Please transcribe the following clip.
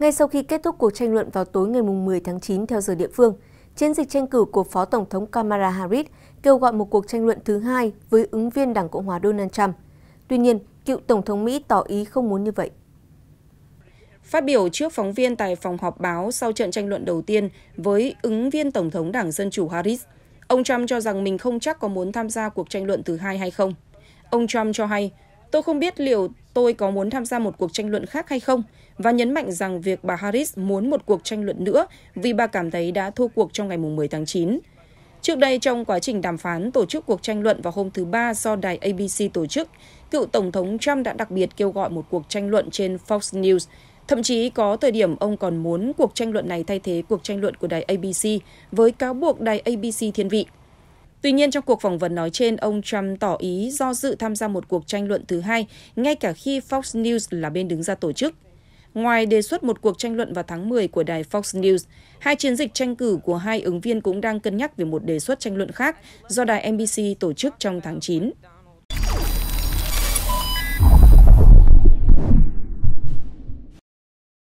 Ngay sau khi kết thúc cuộc tranh luận vào tối ngày 10 tháng 9 theo giờ địa phương, chiến dịch tranh cử của Phó Tổng thống Kamala Harris kêu gọi một cuộc tranh luận thứ hai với ứng viên Đảng Cộng hòa Donald Trump. Tuy nhiên, cựu Tổng thống Mỹ tỏ ý không muốn như vậy. Phát biểu trước phóng viên tại phòng họp báo sau trận tranh luận đầu tiên với ứng viên Tổng thống Đảng Dân Chủ Harris, ông Trump cho rằng mình không chắc có muốn tham gia cuộc tranh luận thứ hai hay không. Ông Trump cho hay, Tôi không biết liệu tôi có muốn tham gia một cuộc tranh luận khác hay không và nhấn mạnh rằng việc bà Harris muốn một cuộc tranh luận nữa vì bà cảm thấy đã thua cuộc trong ngày 10 tháng 9. Trước đây, trong quá trình đàm phán tổ chức cuộc tranh luận vào hôm thứ Ba do đài ABC tổ chức, cựu Tổng thống Trump đã đặc biệt kêu gọi một cuộc tranh luận trên Fox News. Thậm chí có thời điểm ông còn muốn cuộc tranh luận này thay thế cuộc tranh luận của đài ABC với cáo buộc đài ABC thiên vị. Tuy nhiên, trong cuộc phỏng vấn nói trên, ông Trump tỏ ý do dự tham gia một cuộc tranh luận thứ hai, ngay cả khi Fox News là bên đứng ra tổ chức. Ngoài đề xuất một cuộc tranh luận vào tháng 10 của đài Fox News, hai chiến dịch tranh cử của hai ứng viên cũng đang cân nhắc về một đề xuất tranh luận khác do đài NBC tổ chức trong tháng 9.